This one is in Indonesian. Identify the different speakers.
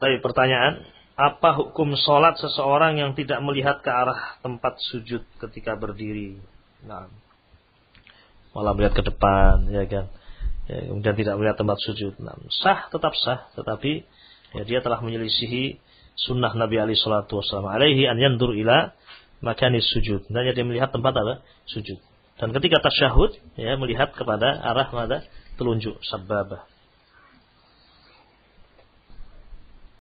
Speaker 1: Tapi pertanyaan. Apa hukum sholat seseorang yang tidak melihat ke arah tempat sujud ketika berdiri? Nah, malah melihat ke depan, ya kan? Ya, kemudian tidak melihat tempat sujud. Nah, sah, tetap sah, tetapi ya, dia telah menyelisihi sunnah Nabi Ali Shallallahu Alaihi an yandur ila makanis sujud. Dan dia melihat tempat apa? Sujud. Dan ketika tasyahud, ya melihat kepada arah mana? Telunjuk, sababah.